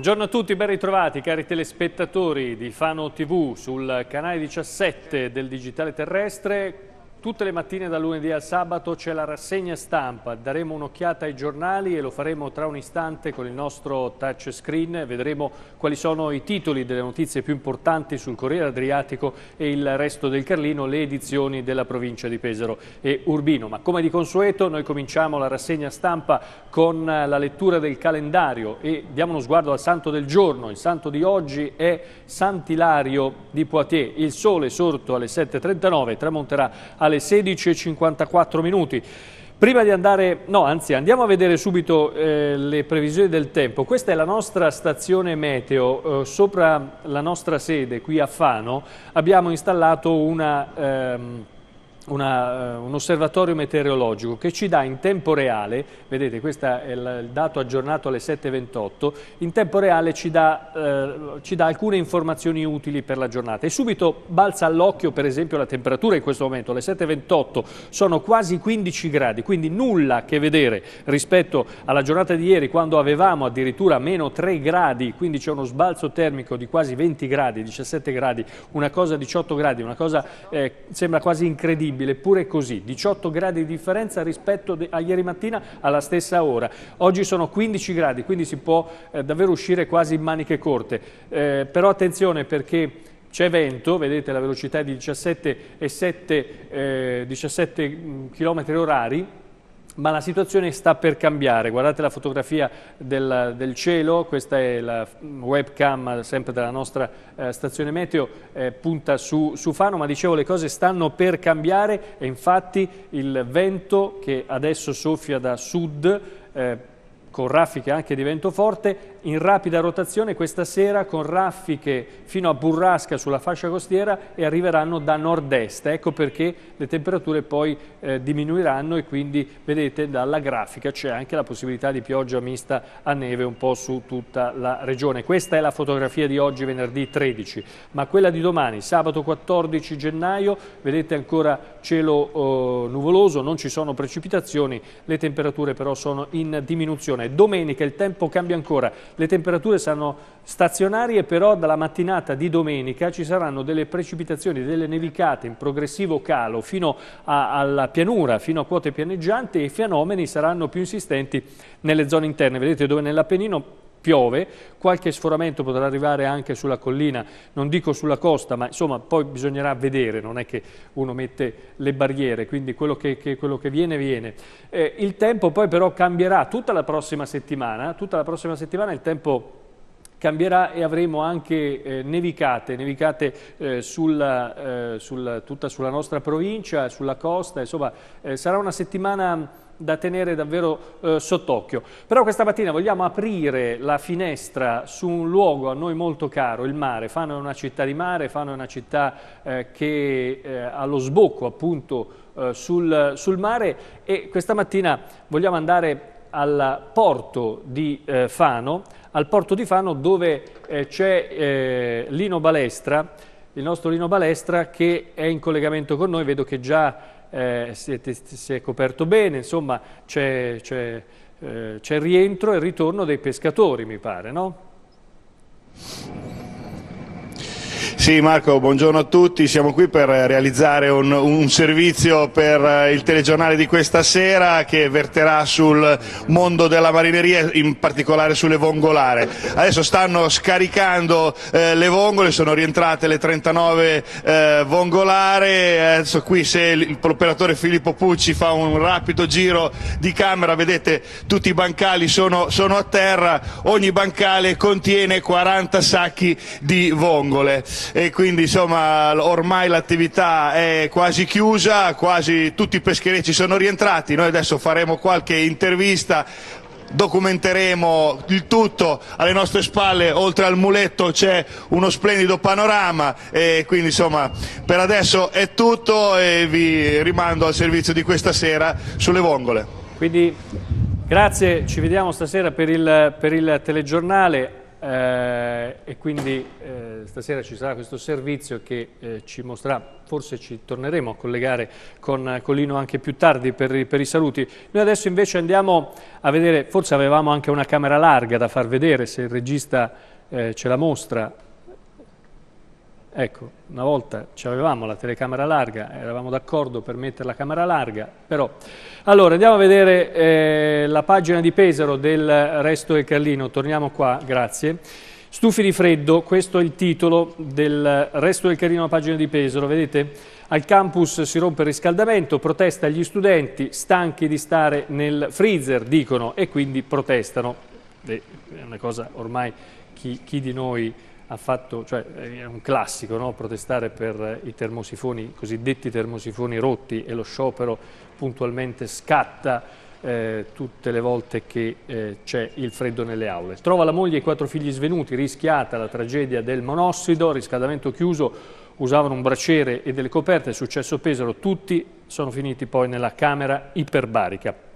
Buongiorno a tutti, ben ritrovati cari telespettatori di Fano TV sul canale 17 del Digitale Terrestre. Tutte le mattine da lunedì al sabato c'è la rassegna stampa, daremo un'occhiata ai giornali e lo faremo tra un istante con il nostro touchscreen, vedremo quali sono i titoli delle notizie più importanti sul Corriere Adriatico e il resto del Carlino, le edizioni della provincia di Pesaro e Urbino. Ma come di consueto noi cominciamo la rassegna stampa con la lettura del calendario e diamo uno sguardo al santo del giorno. Il santo di oggi è Sant'Ilario di Poitiers, il sole sorto alle 7.39 tramonterà alle alle 16.54 minuti. Prima di andare, no anzi andiamo a vedere subito eh, le previsioni del tempo. Questa è la nostra stazione meteo, eh, sopra la nostra sede qui a Fano abbiamo installato una... Ehm, una, eh, un osservatorio meteorologico che ci dà in tempo reale, vedete questo è il dato aggiornato alle 7.28, in tempo reale ci dà, eh, ci dà, alcune informazioni utili per la giornata e subito balza all'occhio per esempio la temperatura in questo momento, le 7.28 sono quasi 15 gradi, quindi nulla a che vedere rispetto alla giornata di ieri quando avevamo addirittura meno 3 gradi, quindi c'è uno sbalzo termico di quasi 20 gradi, 17 gradi, una cosa 18 gradi, una cosa eh, sembra quasi incredibile incredibile, pure così, 18 gradi di differenza rispetto a ieri mattina alla stessa ora. Oggi sono 15 gradi, quindi si può eh, davvero uscire quasi in maniche corte. Eh, però attenzione perché c'è vento, vedete la velocità è di 17,7 eh, 17 km orari, ma la situazione sta per cambiare. Guardate la fotografia del, del cielo, questa è la webcam sempre della nostra eh, stazione meteo, eh, punta su, su, Fano, ma dicevo le cose stanno per cambiare e infatti il vento che adesso soffia da sud eh, con raffiche anche di vento forte, in rapida rotazione questa sera con raffiche fino a burrasca sulla fascia costiera e arriveranno da nord-est. Ecco perché le temperature poi eh, diminuiranno e quindi vedete dalla grafica c'è anche la possibilità di pioggia mista a neve un po' su tutta la regione. Questa è la fotografia di oggi venerdì 13, ma quella di domani sabato 14 gennaio vedete ancora cielo eh, nuvoloso, non ci sono precipitazioni, le temperature però sono in diminuzione. Domenica il tempo cambia ancora le temperature saranno stazionarie, però dalla mattinata di domenica ci saranno delle precipitazioni, delle nevicate in progressivo calo fino a, alla pianura, fino a quote pianeggianti e i fenomeni saranno più insistenti nelle zone interne. Vedete dove nell'Appennino piove, qualche sforamento potrà arrivare anche sulla collina, non dico sulla costa, ma insomma poi bisognerà vedere, non è che uno mette le barriere, quindi quello che, che, quello che viene viene. Eh, il tempo poi però cambierà tutta la prossima settimana, tutta la prossima settimana il tempo cambierà e avremo anche eh, nevicate, nevicate eh, sulla, eh, sulla, tutta sulla nostra provincia, sulla costa, insomma eh, sarà una settimana da tenere davvero eh, sott'occhio. Però questa mattina vogliamo aprire la finestra su un luogo a noi molto caro, il mare. Fano è una città di mare, Fano è una città eh, che eh, ha lo sbocco appunto eh, sul, sul, mare e questa mattina vogliamo andare al porto di Fano al porto di Fano dove eh, c'è eh, Lino Balestra, il nostro Lino Balestra che è in collegamento con noi, vedo che già eh, siete, si, è, coperto bene, insomma c'è, eh, c'è, rientro e ritorno dei pescatori mi pare, no? Sì Marco, buongiorno a tutti, siamo qui per realizzare un, un servizio per eh, il telegiornale di questa sera che verterà sul mondo della marineria, in particolare sulle vongolare. Adesso stanno scaricando eh, le vongole, sono rientrate le 39 eh, vongolare, adesso qui se l'operatore Filippo Pucci fa un rapido giro di camera, vedete tutti i bancali sono, sono a terra, ogni bancale contiene 40 sacchi di vongole e quindi insomma ormai l'attività è quasi chiusa, quasi tutti i pescherecci sono rientrati, noi adesso faremo qualche intervista documenteremo il tutto alle nostre spalle oltre al muletto c'è uno splendido panorama e quindi insomma per adesso è tutto e vi rimando al servizio di questa sera sulle vongole quindi grazie ci vediamo stasera per il, per il telegiornale eh, e quindi eh stasera ci sarà questo servizio che eh, ci mostrerà, forse ci torneremo a collegare con eh, Collino anche più tardi per, per, i saluti. Noi adesso invece andiamo a vedere, forse avevamo anche una camera larga da far vedere, se il regista eh, ce la mostra. Ecco, una volta ci avevamo la telecamera larga, eravamo d'accordo per mettere la camera larga, però... Allora, andiamo a vedere eh, la pagina di Pesaro del Resto e Carlino, torniamo qua, grazie. Stufi di freddo, questo è il titolo del resto del carino pagina di Pesaro, vedete? Al campus si rompe il riscaldamento, protesta gli studenti, stanchi di stare nel freezer, dicono, e quindi protestano. è una cosa ormai chi, chi di noi ha fatto, cioè è un classico, no? protestare per i termosifoni, cosiddetti termosifoni rotti e lo sciopero puntualmente scatta eh, tutte le volte che eh, c'è il freddo nelle aule. Trova la moglie e i quattro figli svenuti, rischiata la tragedia del monossido, riscaldamento chiuso, usavano un braciere e delle coperte, è successo Pesaro, tutti sono finiti poi nella camera iperbarica.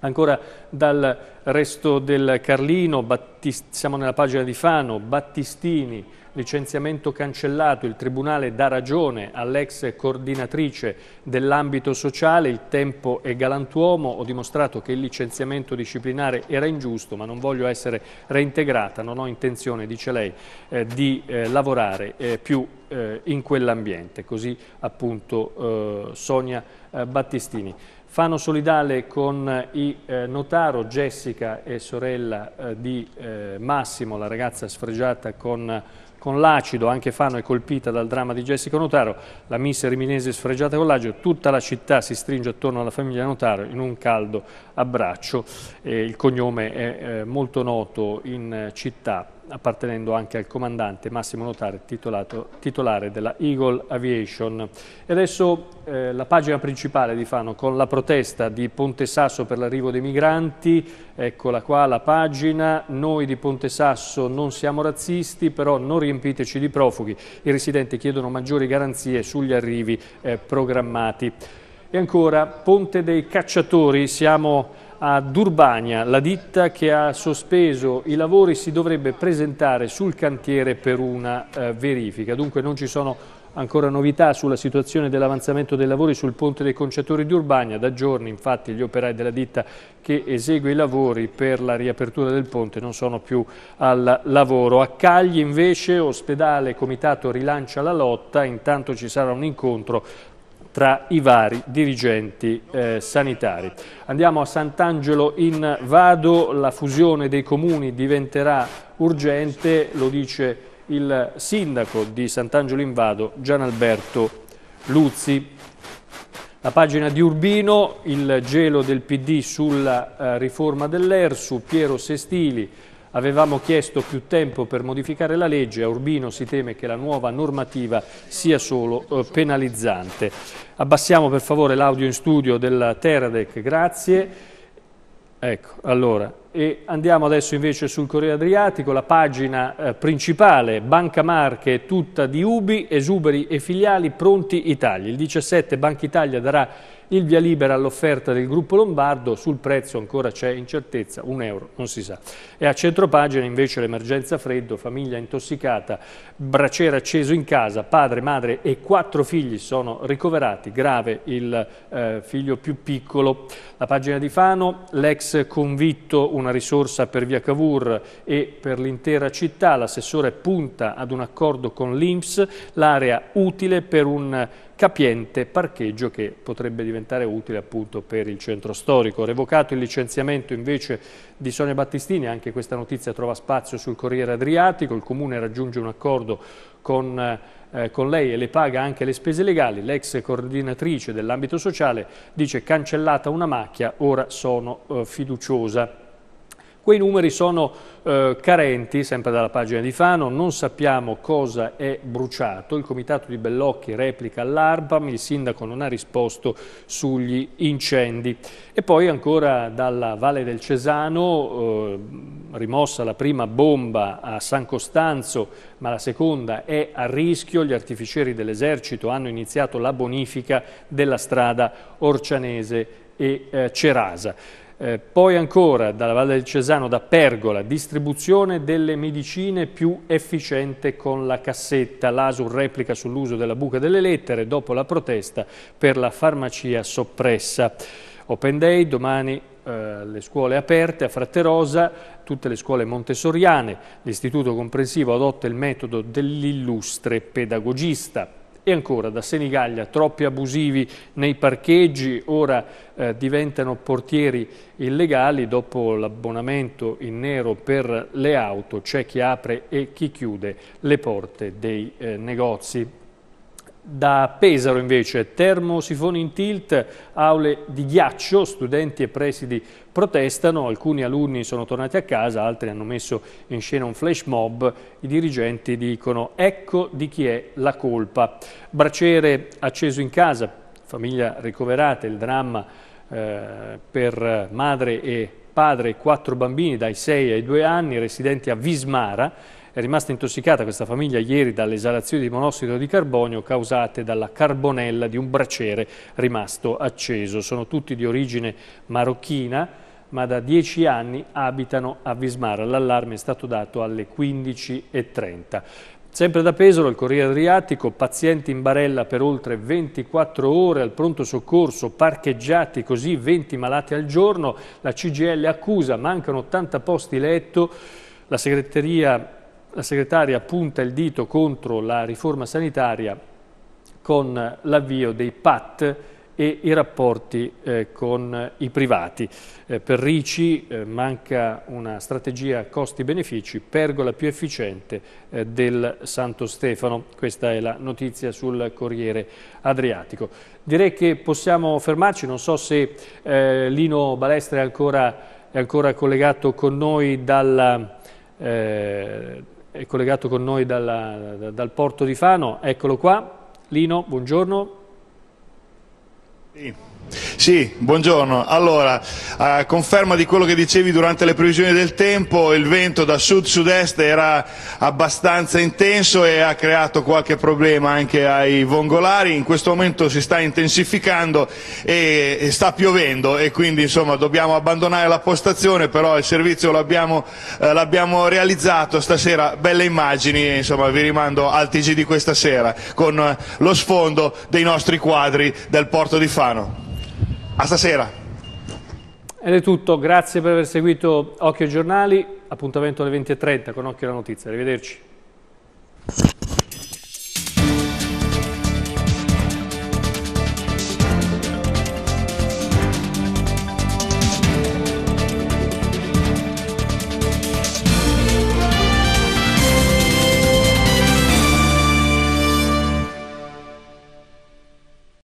Ancora dal resto del Carlino, Battist, siamo nella pagina di Fano, Battistini, licenziamento cancellato, il Tribunale dà ragione all'ex coordinatrice dell'ambito sociale, il tempo è galantuomo, ho dimostrato che il licenziamento disciplinare era ingiusto ma non voglio essere reintegrata, non ho intenzione, dice lei, eh, di eh, lavorare eh, più eh, in quell'ambiente, così appunto eh, Sonia eh, Battistini. Fano solidale con eh, i eh, Notaro, Jessica è sorella di Massimo, la ragazza sfregiata con con l'acido, anche Fano è colpita dal dramma di Jessica Notaro, la miss riminese sfregiata con l'acido, tutta la città si stringe attorno alla famiglia Notaro in un caldo abbraccio, eh, il cognome è eh, molto noto in città appartenendo anche al comandante Massimo Notare, titolato, titolare della Eagle Aviation. E adesso eh, la pagina principale di Fano con la protesta di Ponte Sasso per l'arrivo dei migranti, eccola qua la pagina, noi di Ponte Sasso non siamo razzisti, però non riempiteci di profughi, i residenti chiedono maggiori garanzie sugli arrivi eh, programmati. E ancora Ponte dei Cacciatori, siamo a Durbania, la ditta che ha sospeso i lavori si dovrebbe presentare sul cantiere per una eh, verifica. Dunque non ci sono ancora novità sulla situazione dell'avanzamento dei lavori sul ponte dei conciatori di Urbania. Da giorni infatti gli operai della ditta che esegue i lavori per la riapertura del ponte non sono più al lavoro. A Cagli invece ospedale comitato rilancia la lotta, intanto ci sarà un incontro tra i vari dirigenti eh, sanitari. Andiamo a Sant'Angelo in Vado, la fusione dei comuni diventerà urgente, lo dice il sindaco di Sant'Angelo in Vado, Gianalberto Luzzi. La pagina di Urbino, il gelo del PD sulla eh, riforma dell'ERSU, Piero Sestili, Avevamo chiesto più tempo per modificare la legge, a Urbino si teme che la nuova normativa sia solo eh, penalizzante. Abbassiamo per favore l'audio in studio della Teradec, grazie. Ecco, allora, e andiamo adesso invece sul Corriere Adriatico, la pagina eh, principale, Banca Marche tutta di Ubi, esuberi e filiali, pronti i Il 17 Banca Italia darà il via libera all'offerta del gruppo lombardo, sul prezzo ancora c'è incertezza, un euro non si sa. E a centropagina invece l'emergenza freddo, famiglia intossicata, braciere acceso in casa, padre, madre e quattro figli sono ricoverati, grave il eh, figlio più piccolo. La pagina di Fano, l'ex convitto, un una risorsa per via Cavour e per l'intera città, l'assessore punta ad un accordo con l'Inps, l'area utile per un capiente parcheggio che potrebbe diventare utile appunto per il centro storico. Revocato il licenziamento invece di Sonia Battistini, anche questa notizia trova spazio sul Corriere Adriatico, il Comune raggiunge un accordo con, eh, con lei e le paga anche le spese legali, l'ex coordinatrice dell'ambito sociale dice cancellata una macchia, ora sono eh, fiduciosa. Quei numeri sono eh, carenti, sempre dalla pagina di Fano, non sappiamo cosa è bruciato, il comitato di Bellocchi replica all'ARPAM, il sindaco non ha risposto sugli incendi. E poi ancora dalla Valle del Cesano, eh, rimossa la prima bomba a San Costanzo, ma la seconda è a rischio, gli artificieri dell'esercito hanno iniziato la bonifica della strada orcianese e eh, Cerasa. Eh, poi ancora dalla Valle del Cesano da Pergola, distribuzione delle medicine più efficiente con la cassetta. L'ASUR replica sull'uso della buca delle lettere dopo la protesta per la farmacia soppressa. Open Day, domani eh, le scuole aperte a Fratterosa, tutte le scuole montessoriane. L'istituto comprensivo adotta il metodo dell'illustre pedagogista. E ancora da Senigallia, troppi abusivi nei parcheggi, ora eh, diventano portieri illegali, dopo l'abbonamento in nero per le auto c'è chi apre e chi chiude le porte dei eh, negozi. Da Pesaro invece, termosifoni in tilt, aule di ghiaccio, studenti e presidi protestano, alcuni alunni sono tornati a casa, altri hanno messo in scena un flash mob, i dirigenti dicono ecco di chi è la colpa. Bracere acceso in casa, famiglia ricoverata, il dramma eh, per madre e padre e quattro bambini dai 6 ai 2 anni residenti a Vismara, è rimasta intossicata questa famiglia ieri dalle esalazioni di monossido di carbonio causate dalla carbonella di un braciere rimasto acceso. Sono tutti di origine marocchina ma da dieci anni abitano a Vismara. L'allarme è stato dato alle 15.30. Sempre da Pesaro, il Corriere Adriatico, pazienti in barella per oltre 24 ore al pronto soccorso, parcheggiati così 20 malati al giorno, la CGL accusa, mancano 80 posti letto, la segreteria la segretaria punta il dito contro la riforma sanitaria con l'avvio dei PAT e i rapporti eh, con i privati. Eh, per Ricci eh, manca una strategia costi-benefici, pergola più efficiente eh, del Santo Stefano. Questa è la notizia sul Corriere Adriatico. Direi che possiamo fermarci, non so se eh, Lino Balestra è ancora, è ancora, collegato con noi dalla... Eh, è collegato con noi dalla, da, dal porto di Fano. Eccolo qua. Lino, buongiorno. Sì. Sì, buongiorno. Allora, a conferma di quello che dicevi durante le previsioni del tempo, il vento da sud-sud-est era abbastanza intenso e ha creato qualche problema anche ai vongolari, in questo momento si sta intensificando e, sta piovendo e quindi insomma dobbiamo abbandonare la postazione, però il servizio l'abbiamo, eh, realizzato stasera, belle immagini e insomma vi rimando al TG di questa sera con lo sfondo dei nostri quadri del porto di Fano. A stasera. Ed è tutto, grazie per aver seguito Occhio Giornali, appuntamento alle 20.30 con Occhio alla Notizia, arrivederci.